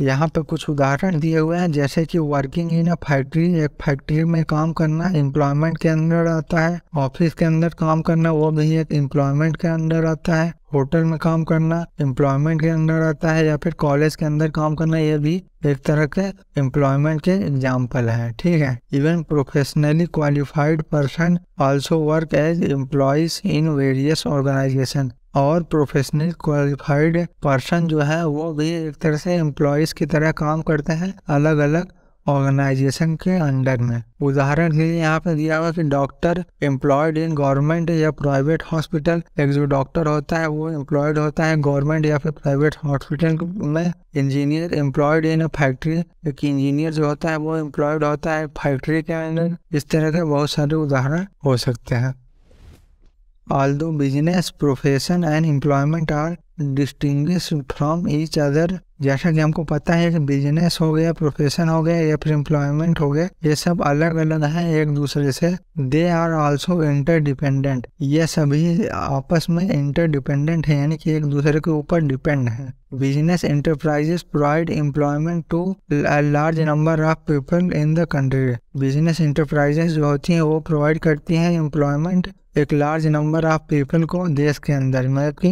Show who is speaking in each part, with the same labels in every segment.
Speaker 1: यहाँ पे कुछ उदाहरण दिए हुए हैं जैसे कि वर्किंग इन अ फैक्ट्री एक फैक्ट्री में काम करना एम्प्लॉयमेंट के अंदर आता है ऑफिस के अंदर काम करना वो भी एक एम्प्लॉयमेंट के अंदर आता है होटल में काम करना एम्प्लॉयमेंट के अंदर आता है या फिर कॉलेज के अंदर काम करना ये भी एक तरह के एम्प्लॉयमेंट के एग्जाम्पल है ठीक है even professionally qualified person also work as employees in various organisation और प्रोफेशनल क्वालिफाइड पर्सन जो है वो भी एक तरह से एम्प्लॉयज़ की तरह काम करते हैं अलग अलग ऑर्गेनाइजेशन के अंडर में उदाहरण के लिए यहाँ पे दिया हुआ कि डॉक्टर एम्प्लॉयड इन गवर्नमेंट या प्राइवेट हॉस्पिटल एक जो डॉक्टर होता है वो एम्प्लॉयड होता है गवर्नमेंट या फिर प्राइवेट हॉस्पिटल में इंजीनियर एम्प्लॉयड इन फैक्ट्री एक इंजीनियर जो होता है वो एम्प्लॉयड होता है फैक्ट्री के अंदर इस तरह के बहुत सारे उदाहरण हो सकते हैं although business, profession and employment are distinguished from each other जैसा कि हमको पता है कि बिजनेस हो गया प्रोफेशन हो गया या फिर एम्प्लॉयमेंट हो गया ये सब अलग अलग हैं एक दूसरे से दे आर ऑल्सो इंटरडिपेंडेंट ये सभी आपस में इंटरडिपेंडेंट है यानी कि एक दूसरे के ऊपर डिपेंड है business enterprises provide employment to large number of people in the country business enterprises जो होती हैं वो प्रोवाइड करती हैं एम्प्लॉयमेंट एक लार्ज नंबर ऑफ पीपल को देश के अंदर मतलब कि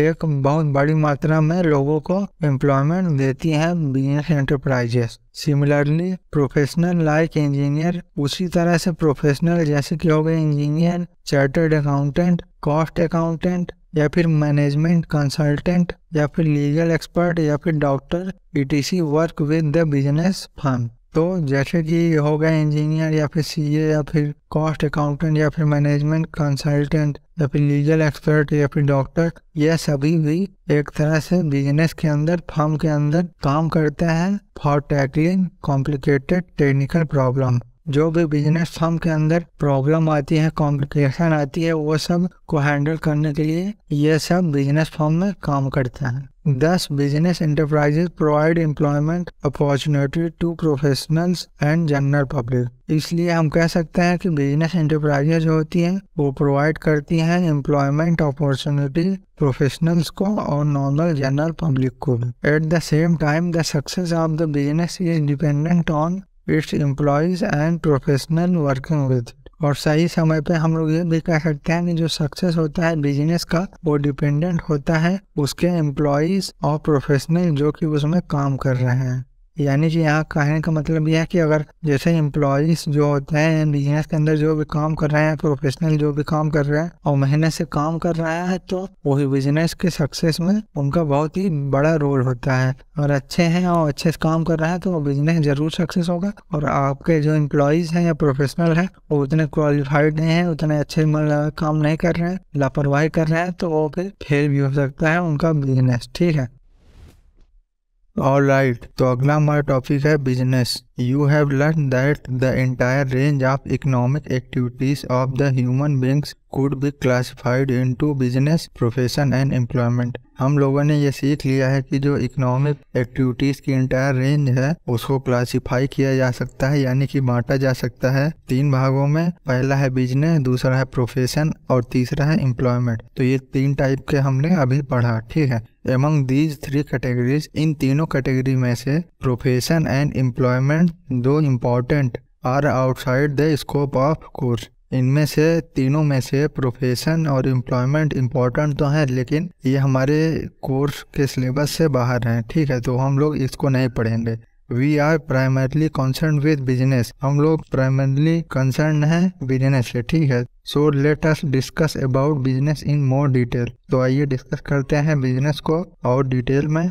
Speaker 1: एक बहुत बड़ी मात्रा में लोगों को एम्प्लॉयमेंट देती है business enterprises similarly professional like engineer उसी तरह से प्रोफेशनल जैसे कि हो गए engineer chartered accountant cost accountant या फिर मैनेजमेंट कंसल्टेंट या फिर लीगल एक्सपर्ट या फिर doctor etc work with the business firm तो जैसे कि गए इंजीनियर या फिर सी या फिर कॉस्ट अकाउंटेंट या फिर मैनेजमेंट कंसल्टेंट या फिर लीगल एक्सपर्ट या फिर डॉक्टर यह सभी भी एक तरह से बिजनेस के अंदर फर्म के अंदर काम करते हैं for tackling complicated technical problem जो भी बिजनेस फॉर्म के अंदर प्रॉब्लम आती है कॉम्प्लिकेशन आती है वो सब को हैंडल करने के लिए ये सब बिजनेस फॉर्म में काम करते हैं दस business enterprises provide employment opportunity to professionals and general public इसलिए हम कह सकते हैं कि बिजनेस इंटरप्राइजेज होती हैं वो प्रोवाइड करती हैं एम्प्लॉयमेंट अपॉर्चुनिटी प्रोफेशनल्स को और नॉर्मल जनरल पब्लिक को at the same time the success of the business is dependent on its employees and professional working with और सही समय पे हम लोग ये भी कह सकते हैं कि जो सक्सेस होता है बिजनेस का वो डिपेंडेंट होता है उसके एम्प्लॉयज़ और प्रोफेशनल जो कि उसमें काम कर रहे हैं यानी कि यहाँ कहने का मतलब यह है कि अगर जैसे इम्प्लॉज जो होते हैं बिजनेस के अंदर जो भी काम कर रहे हैं प्रोफेशनल जो भी काम कर रहे हैं और मेहनत से काम कर रहा है तो वही बिजनेस के सक्सेस में उनका बहुत ही बड़ा रोल होता है और अच्छे हैं और अच्छे से काम कर रहे हैं तो बिजनेस जरूर सक्सेस होगा और आपके जो इम्प्लॉयज हैं या प्रोफेशनल हैं वो उतने क्वालिफाइड नहीं हैं उतने अच्छे काम नहीं कर रहे हैं लापरवाही कर रहे हैं तो वो फिर फेल भी हो सकता है उनका बिजनेस ठीक है ऑल राइट right. तो अगला हमारा टॉपिक है business you have learn that the entire range of economic activities of the human beings could be classified to business profession and employment हम लोगों ने ये सीख लिया है कि जो इकोनॉमिक एक्टिविटीज़ की इंटायर रेंज है उसको क्लासिफाई किया जा सकता है यानी कि बांटा जा सकता है तीन भागों में पहला है बिजनेस दूसरा है प्रोफेशन और तीसरा है एम्प्लॉयमेंट तो ये तीन टाइप के हमने अभी पढ़ा ठीक है एमंग दीज थ्री कैटेगरीज इन तीनों कैटेगरी में से प्रोफेशन एंड एम्प्लॉयमेंट दो important are outside the scope of course इनमें से तीनों में से प्रोफेशन और एम्प्लॉयमेंट इम्पॉर्टेंट तो हैं लेकिन ये हमारे कोर्स के सिलेबस से बाहर हैं ठीक है तो हम लोग इसको नहीं पढ़ेंगे we are primarily concern with business हम लोग प्राइमरली कंसर्न है बिजनेस से ठीक है so let us discuss about business in more detail तो आइए डिस्कस करते हैं बिजनेस को और डिटेल में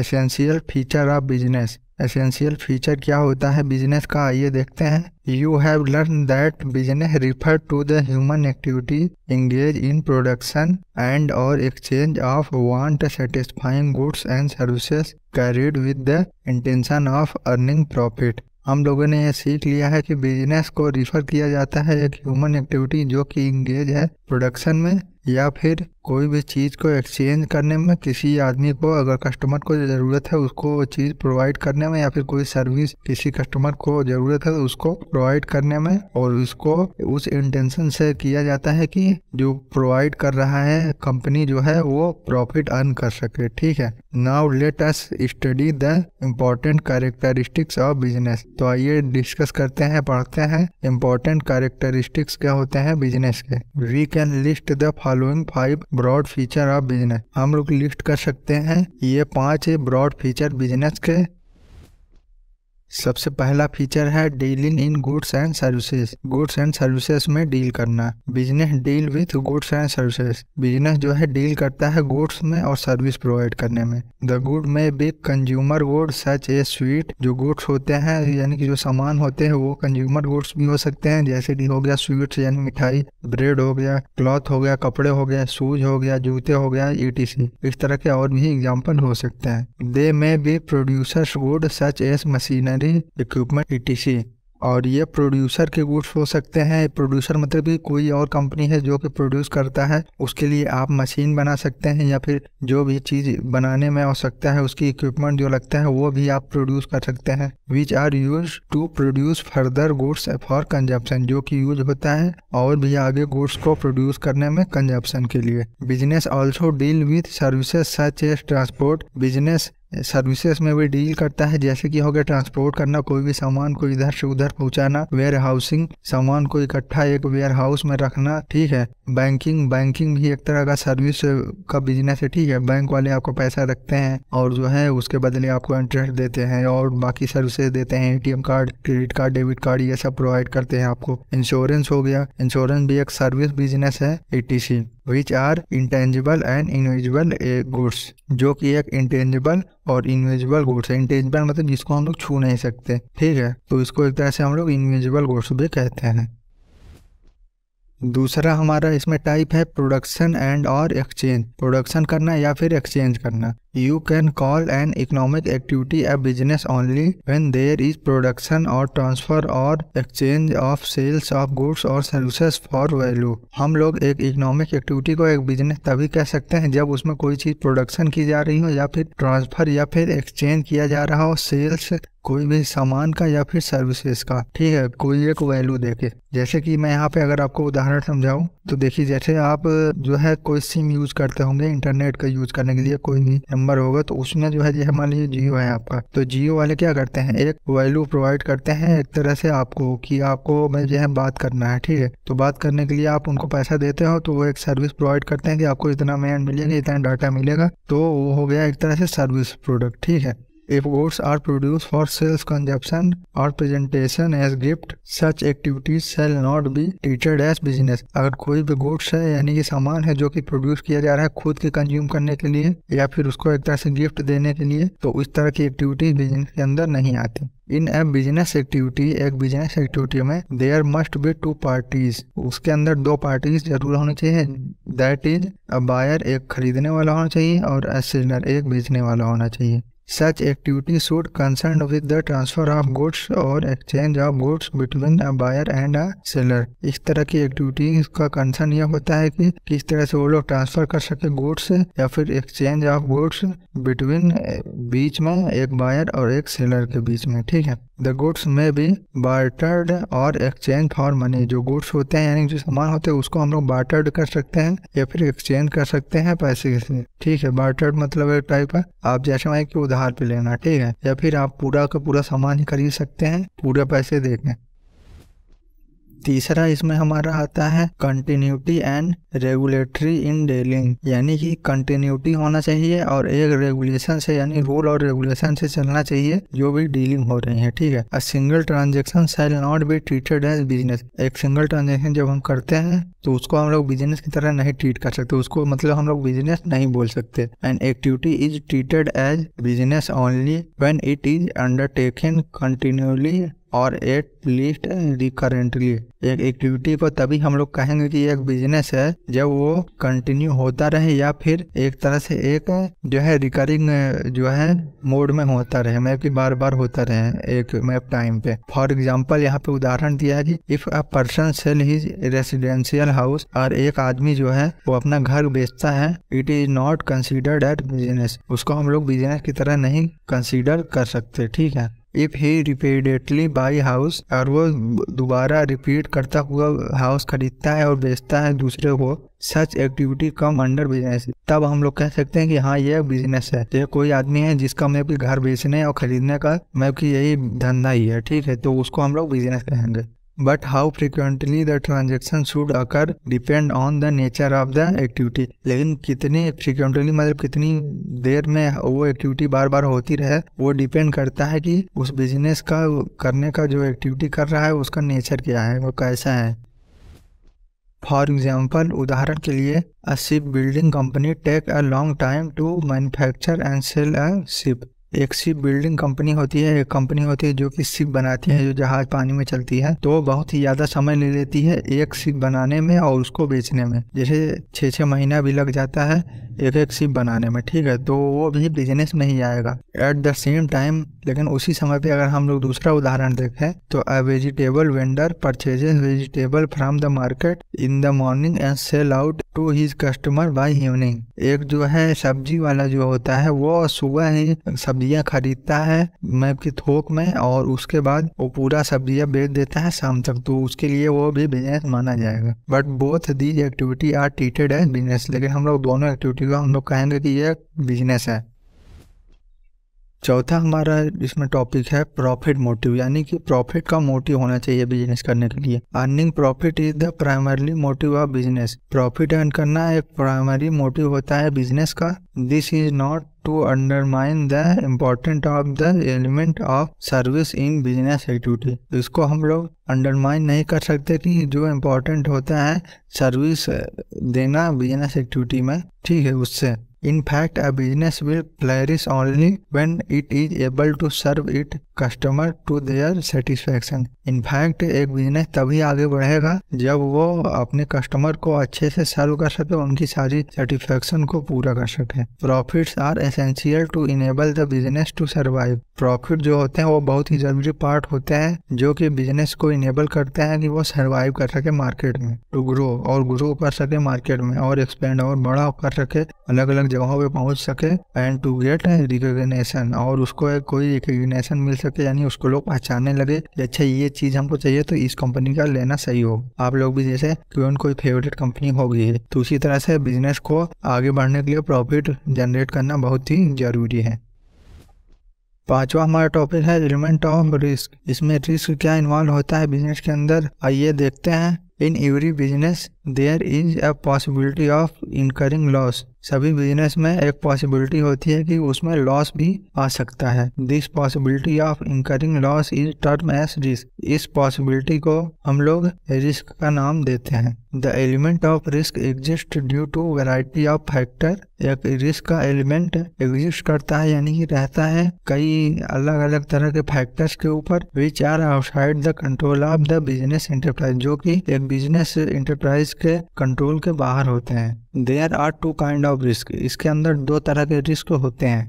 Speaker 1: essential feature of business essential feature क्या होता है बिजनेस का आइए देखते हैं you have learn that business refer to the human activity engage in production and और exchange of want satisfying goods and services carried with the intention of earning profit हम लोगों ने यह सीख लिया है कि बिजनेस को रिफर किया जाता है एक ह्यूमन एक्टिविटी जो कि इंगेज है प्रोडक्शन में या फिर कोई भी चीज़ को एक्सचेंज करने में किसी आदमी को अगर कस्टमर को ज़रूरत है उसको वो चीज़ प्रोवाइड करने में या फिर कोई सर्विस किसी कस्टमर को ज़रूरत है उसको प्रोवाइड करने में और उसको उस इंटेंशन से किया जाता है कि जो प्रोवाइड कर रहा है कंपनी जो है वो प्रॉफिट अर्न कर सके ठीक है now let us study the important characteristics of business तो आइए डिस्कस करते हैं पढ़ते हैं इम्पोर्टेंट कैरेक्टरिस्टिक्स क्या होते हैं बिजनेस के we can list the follow following five broad feature of business हम लोग लिस्ट कर सकते हैं ये पांच ब्रॉड फीचर बिजनेस के सबसे पहला फीचर है dealing in goods and services goods and services में डील करना business deal with goods and services business जो है डील करता है गुड्स में और सर्विस प्रोवाइड करने में the good may be consumer good such a sweet जो गुड्स होते हैं यानी कि जो सामान होते हैं वो कंज्यूमर गुड्स भी हो सकते हैं जैसे की हो गया स्वीट यानी मिठाई ब्रेड हो गया क्लॉथ हो गया कपड़े हो गया शूज हो गया जूते हो गया ईटीसी इस तरह के और भी एग्जाम्पल हो सकते हैं they may be producers good such as machine machinery equipment ई और ये प्रोड्यूसर के गुड्स हो सकते हैं प्रोड्यूसर मतलब कि कोई और कंपनी है जो कि प्रोड्यूस करता है उसके लिए आप मशीन बना सकते हैं या फिर जो भी चीज़ बनाने में हो सकता है उसकी इक्विपमेंट जो लगता है वो भी आप प्रोड्यूस कर सकते हैं which are use to produce further goods for consumption जो कि यूज होता है और भी आगे गुड्स को प्रोड्यूस करने में कंजप्शन के लिए business also deal with services such as transport business services में भी डील करता है जैसे कि हो गया ट्रांसपोर्ट करना कोई भी सामान को इधर से उधर पहुंचाना वेयर हाउसिंग सामान को इकट्ठा एक वेयर हाउस में रखना ठीक है बैंकिंग बैंकिंग भी एक तरह का सर्विस का बिजनेस है ठीक है बैंक वाले आपको पैसा रखते हैं और जो है उसके बदले आपको इंटरेस्ट देते हैं और बाकी सर्विसेज देते हैं ATM card credit card debit card ये सब प्रोवाइड करते हैं आपको इंश्योरेंस हो गया इंश्योरेंस भी एक सर्विस बिजनेस है etc which are intangible and invisible goods जो कि एक इंटेंजिबल और इनविजिबल गुड्स है इंटेंजिबल मतलब जिसको हम लोग छू नहीं सकते ठीक है तो इसको एक तरह से हम लोग इनविजिबल गुड्स भी कहते हैं दूसरा हमारा इसमें टाइप है प्रोडक्शन एंड और एक्सचेंज प्रोडक्शन करना या फिर एक्सचेंज करना you can call an economic activity a business only when there is production और ट्रांसफर और exchange of sales of goods और सर्विसेज फॉर वैल्यू हम लोग एक इकोनॉमिक एक्टिविटी को एक बिजनेस तभी कह सकते हैं जब उसमें कोई चीज़ प्रोडक्शन की जा रही हो या फिर ट्रांसफर या फिर एक्सचेंज किया जा रहा हो सेल्स कोई भी सामान का या फिर सर्विसेज का ठीक है कोई एक वैल्यू देके जैसे कि मैं यहाँ पे अगर आपको उदाहरण समझाऊँ तो देखिए जैसे आप जो है कोई सिम यूज करते होंगे इंटरनेट का यूज करने के लिए कोई भी नंबर होगा तो उसमें जो है जैसे मान लीजिए जियो है आपका तो जियो वाले क्या करते हैं एक वैल्यू प्रोवाइड करते हैं एक तरह से आपको कि आपको मैं जो है बात करना है ठीक है तो बात करने के लिए आप उनको पैसा देते हो तो वो एक सर्विस प्रोवाइड करते हैं कि आपको इतना मैन मिलेगा इतना डाटा मिलेगा तो वो हो गया एक तरह से सर्विस प्रोडक्ट ठीक है If goods are produced for self-consumption or presentation as gift, such activities shall not be treated as business. अगर कोई भी गुड्स है यानी कि सामान है जो कि प्रोड्यूस किया जा रहा है खुद के कंज्यूम करने के लिए या फिर उसको एक तरह से गिफ्ट देने के लिए तो इस तरह की एक्टिविटीज बिजनेस के अंदर नहीं आती इन ए बिजनेस एक्टिविटी एक बिजनेस एक्टिविटी में there must be two parties उसके अंदर दो पार्टीज जरूर होनी चाहिए दैट इज अ बायर एक खरीदने वाला होना चाहिए और अ सेलर एक बेचने वाला होना चाहिए such activity should concern with the transfer of goods और exchange of goods between a buyer and a seller. इस तरह की एक्टिविटी का कंसर्न यह होता है कि किस तरह से वो लोग ट्रांसफर कर सके गुड्स या फिर एक्सचेंज ऑफ गुड्स बिटवीन बीच में एक बायर और एक सेलर के बीच में ठीक है द गुड्स में भी बार्टर्ड और एक्सचेंज फॉर मनी जो गुड्स होते हैं यानी जो सामान होते हैं उसको हम लोग बार्टर्ड कर सकते हैं या फिर एक्सचेंज कर सकते हैं पैसे से ठीक है बार्टर्ड मतलब एक टाइप है आप जैसे कि उदाहरण उधार पे लेना ठीक है या फिर आप पूरा का पूरा सामान ही खरीद सकते हैं पूरे पैसे देके तीसरा इसमें हमारा आता है continuity and regulatory in dealing यानी कि कंटिन्यूटी होना चाहिए और एक रेगुलेशन से यानी रूल और रेगुलेशन से चलना चाहिए जो भी डीलिंग हो रही है ठीक है a single transaction shall not be treated as business एक सिंगल ट्रांजेक्शन जब हम करते हैं तो उसको हम लोग बिजनेस की तरह नहीं ट्रीट कर सकते उसको मतलब हम लोग बिजनेस नहीं बोल सकते and activity is treated as business only when it is undertaking continuously और एट लीस्ट रिकरेंटली एक एक्टिविटी को तभी हम लोग कहेंगे कि एक बिजनेस है जब वो कंटिन्यू होता रहे या फिर एक तरह से एक जो है रिकरिंग जो है मोड में होता रहे मैप की बार बार होता रहे एक मैप टाइम पे फॉर एग्जाम्पल यहाँ पे उदाहरण दिया है कि if a person sell his residential house और एक आदमी जो है वो अपना घर बेचता है it is not considered at business उसको हम लोग बिजनेस की तरह नहीं कंसिडर कर सकते ठीक है if he repeatedly buy house और वो दोबारा रिपीट करता हुआ हाउस खरीदता है और बेचता है दूसरे को such activity come under business तब हम लोग कह सकते हैं कि हाँ ये बिजनेस है ये कोई आदमी है जिसका मैं कि घर बेचने और खरीदने का मतलब कि यही धंधा ही है ठीक है तो उसको हम लोग बिजनेस कहेंगे but how frequently the transaction should occur depend on the nature of the activity लेकिन कितने frequently मतलब कितनी देर में वो एक्टिविटी बार बार होती रहे वो डिपेंड करता है कि उस बिजनेस का करने का जो एक्टिविटी कर रहा है उसका नेचर क्या है वो कैसा है फॉर एग्जाम्पल उदाहरण के लिए a ship building company take a long time to manufacture and sell a ship एक शिप बिल्डिंग कंपनी होती है एक कंपनी होती है जो कि शिप बनाती है जो जहाज पानी में चलती है तो बहुत ही ज़्यादा समय ले लेती है एक शिप बनाने में और उसको बेचने में जैसे छः छः महीना भी लग जाता है एक एक सिप बनाने में ठीक है तो वो भी बिजनेस में ही आएगा एट द सेम टाइम लेकिन उसी समय पे अगर हम लोग दूसरा उदाहरण देखें तो a vegetable vendor purchases vegetable from the market in the morning and sell out to his customer by evening एक जो है सब्जी वाला जो होता है वो सुबह ही सब्जियां खरीदता है मैप की थोक में और उसके बाद वो पूरा सब्जियां बेच देता है शाम तक तो उसके लिए वो भी बिजनेस माना जाएगा but both these activity are treated as business लेकिन हम लोग दोनों एक्टिविटी बिलोंग लोग कहेंगे कि ये बिजनेस है चौथा हमारा इसमें टॉपिक है प्रॉफिट मोटिव यानी कि प्रॉफिट का मोटिव होना चाहिए बिजनेस करने के लिए earning profit is the primarily motive of business profit earn करना एक प्राइमरी मोटिव होता है बिजनेस का this is not to undermine the important of the element of service in business activity इसको हम लोग अंडरमाइन नहीं कर सकते कि जो इम्पोर्टेंट होता है सर्विस देना बिजनेस एक्टिविटी में ठीक है उससे In fact, a business will flourish only when it is able to serve its customer to their satisfaction. In fact, एक बिजनेस तभी आगे बढ़ेगा जब वो अपने कस्टमर को अच्छे से सर्व कर सके उनकी सारी सेटिस्फेक्शन को पूरा कर सके profits are essential to enable the business to survive profit जो होते हैं वो बहुत ही जरूरी पार्ट होते हैं जो कि बिजनेस को इनेबल करते हैं कि वो सर्वाइव कर सके मार्केट में टू ग्रो और ग्रो कर सके मार्केट में और एक्सपेंड और बड़ा कर सके अलग अलग जगहों पे पहुंच सके एंड टू गेट रिकोगनेशन और उसको कोई रिकोगनेशन मिल सके यानी उसको लोग पहचानने लगे कि अच्छा ये चीज़ हमको चाहिए तो इस कंपनी का लेना सही हो आप लोग भी जैसे क्यों कोई फेवरेट कंपनी होगी तो उसी तरह से बिजनेस को आगे बढ़ने के लिए प्रॉफिट जनरेट करना बहुत ही ज़रूरी है पांचवा हमारा टॉपिक है एलिमेंट ऑफ रिस्क इसमें रिस्क क्या इन्वॉल्व होता है बिजनेस के अंदर आइए देखते हैं in every business there is a possibility of incurring loss सभी बिजनेस में एक पॉसिबिलिटी होती है कि उसमें लॉस भी आ सकता है this possibility of incurring loss is termed as risk इस पॉसिबिलिटी को हम लोग रिस्क का नाम देते हैं the element of risk exist due to variety of factor एक रिस्क का एलिमेंट एग्जिस्ट करता है यानी कि रहता है कई अलग अलग तरह के फैक्टर्स के ऊपर which are outside the control of the business enterprise जो कि एक बिजनेस इंटरप्राइज के कंट्रोल के बाहर होते हैं there are two kind of risk इसके अंदर दो तरह के रिस्क होते हैं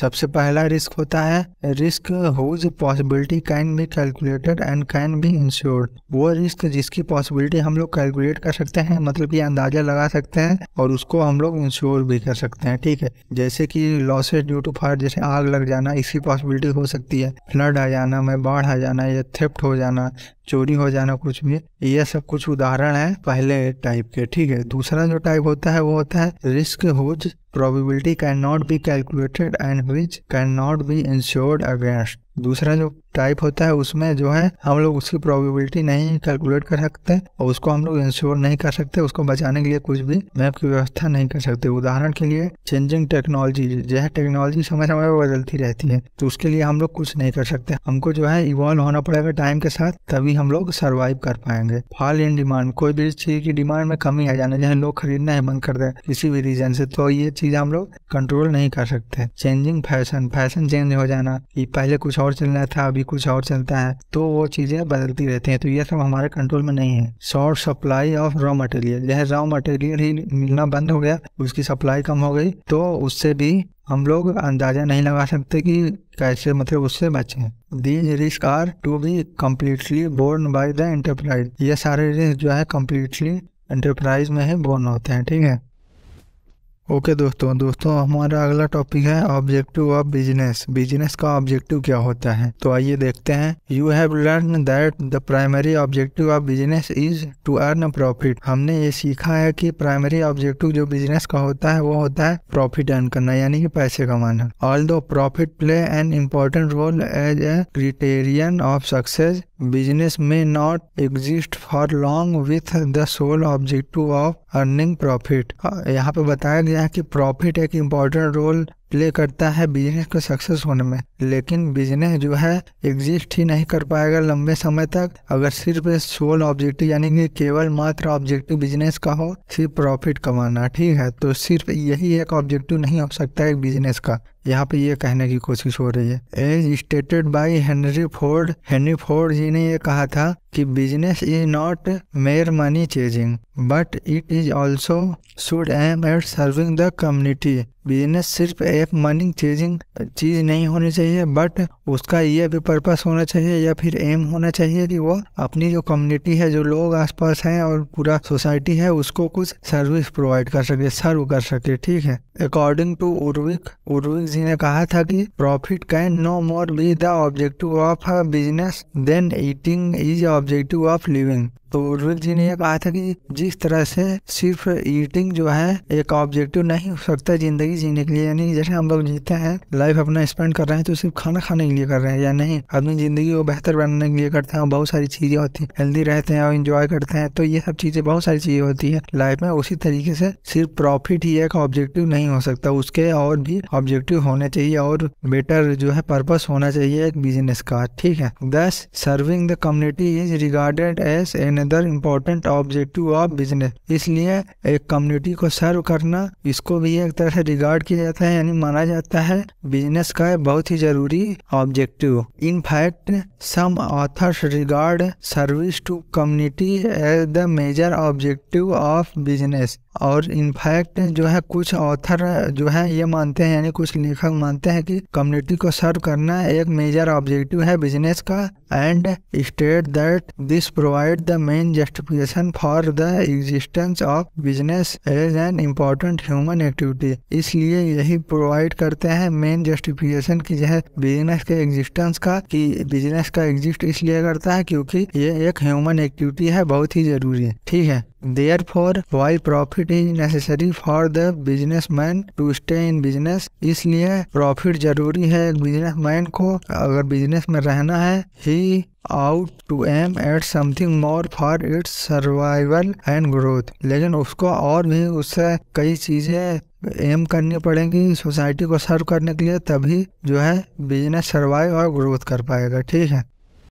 Speaker 1: सबसे पहला रिस्क होता है risk whose possibility can be calculated and can be insured वो रिस्क जिसकी पॉसिबिलिटी हम लोग कैलकुलेट कर सकते हैं मतलब ये अंदाजा लगा सकते हैं और उसको हम लोग इंश्योर भी कर सकते हैं ठीक है जैसे कि लॉसेज ड्यू टू फायर जैसे आग लग जाना इसकी पॉसिबिलिटी हो सकती है फ्लड आ जाना में बाढ़ आ जाना या थेफ्ट हो जाना चोरी हो जाना कुछ भी ये सब कुछ उदाहरण है पहले टाइप के ठीक है दूसरा जो टाइप होता है वो होता है risk whose probability cannot be calculated and which cannot be insured against. दूसरा जो टाइप होता है उसमें जो है हम लोग उसकी प्रोबेबिलिटी नहीं कैलकुलेट कर सकते और उसको हम लोग इंश्योर नहीं कर सकते उसको बचाने के लिए कुछ भी मैप की व्यवस्था नहीं कर सकते उदाहरण के लिए चेंजिंग टेक्नोलॉजी जो है टेक्नोलॉजी समय समय पर बदलती रहती है तो उसके लिए हम लोग कुछ नहीं कर सकते हमको जो है इवॉल्व होना पड़ेगा टाइम के साथ तभी हम लोग सर्वाइव कर पाएंगे फॉल इन डिमांड कोई भी चीज की डिमांड में कमी आ जाना जहाँ लोग खरीदना है बंद कर दे किसी भी रीजन से तो ये चीज हम लोग कंट्रोल नहीं कर सकते चेंजिंग फैशन फैशन चेंज हो जाना ये पहले कुछ और चलना था अभी कुछ और चलता है तो वो चीज़ें बदलती रहती हैं तो ये सब हमारे कंट्रोल में नहीं है short supply of raw material जैसे रॉ मटेरियल ही मिलना बंद हो गया उसकी सप्लाई कम हो गई तो उससे भी हम लोग अंदाजा नहीं लगा सकते कि कैसे मतलब उससे बचे these risk are to be completely borne by the enterprise ये सारे रिस्क जो है कम्प्लीटली एंटरप्राइज में ही बोर्न होते हैं ठीक है ओके okay दोस्तों दोस्तों हमारा अगला टॉपिक है ऑब्जेक्टिव ऑफ बिजनेस बिजनेस का ऑब्जेक्टिव क्या होता है तो आइए देखते हैं you have learn that the primary objective of business is to earn profit हमने ये सीखा है कि प्राइमरी ऑब्जेक्टिव जो बिजनेस का होता है वो होता है प्रॉफिट अर्न करना यानी कि पैसे कमाना although profit play an important role as a criterion of success business में not exist for long with the sole objective of earning profit यहाँ पे बताया गया है कि प्रॉफिट एक इम्पॉर्टेंट रोल प्ले करता है बिजनेस को सक्सेस होने में लेकिन बिजनेस जो है एग्जिस्ट ही नहीं कर पाएगा लंबे समय तक अगर सिर्फ सोल ऑब्जेक्टिव यानी कि केवल मात्र ऑब्जेक्टिव बिजनेस का हो सिर्फ प्रॉफिट कमाना ठीक है तो सिर्फ यही एक ऑब्जेक्टिव नहीं हो सकता है बिजनेस का यहाँ पे ये कहने की कोशिश हो रही है as stated by Henry Ford Henry Ford ji ने ये कहा था कि business is not mere money chasing but it is also should aim at serving the community business सिर्फ एक मनी चेजिंग चीज नहीं होनी चाहिए बट उसका ये भी पर्पस होना चाहिए या फिर एम होना चाहिए कि वो अपनी जो कम्युनिटी है जो लोग आसपास हैं और पूरा सोसाइटी है उसको कुछ सर्विस प्रोवाइड कर सके सर्व कर सके ठीक है अकॉर्डिंग टू उर्विक उर्विक जी ने कहा था कि profit can no more be the objective of a business than eating is objective of living तो उर्विक जी ने यह कहा था कि जिस तरह से सिर्फ ईटिंग जो है एक ऑब्जेक्टिव नहीं हो सकता जिंदगी जीने के लिए यानी जैसे हम लोग जीते हैं लाइफ अपना स्पेंड कर रहे हैं तो सिर्फ खाना खाने के लिए कर रहे हैं या नहीं आदमी जिंदगी को बेहतर बनाने के लिए करते हैं बहुत सारी चीजें होती है हेल्दी रहते हैं और इंजॉय करते हैं तो ये सब चीजें बहुत सारी चीजें होती है लाइफ में उसी तरीके से सिर्फ प्रॉफिट ही एक ऑब्जेक्टिव नहीं हो सकता उसके और भी ऑब्जेक्टिव होने चाहिए और बेटर जो है पर्पस होना चाहिए एक बिजनेस का ठीक है thus serving the community is regarded as an another important objective of business इसलिए एक कम्युनिटी को सर्व करना इसको भी एक तरह से रिगार्ड किया जाता है यानी माना जाता है बिजनेस का बहुत ही जरूरी objective in fact some authors regard service to community as the major objective of business और इनफैक्ट जो है कुछ ऑथर जो है ये मानते हैं यानी कुछ लेखक मानते हैं कि कम्युनिटी को सर्व करना एक मेजर ऑब्जेक्टिव है बिजनेस का and state that this provide the main justification for the existence of business as an important human activity इसलिए यही प्रोवाइड करते हैं मेन जस्टिफिकेशन की जो है बिजनेस के एग्जिस्टेंस का कि बिजनेस का एग्जिस्ट इसलिए करता है क्योंकि ये एक ह्यूमन एक्टिविटी है बहुत ही जरूरी है ठीक है there why profit is necessary for the business man to stay in business इसलिए प्रॉफिट जरूरी है बिजनेस मैन को अगर बिजनेस में रहना है ही ought to aim at something more for its survival and growth लेकिन उसको और भी उससे कई चीज़ें एम करनी पड़ेगी सोसाइटी को सर्व करने के लिए तभी जो है बिजनेस सर्वाइव और ग्रोथ कर पाएगा ठीक है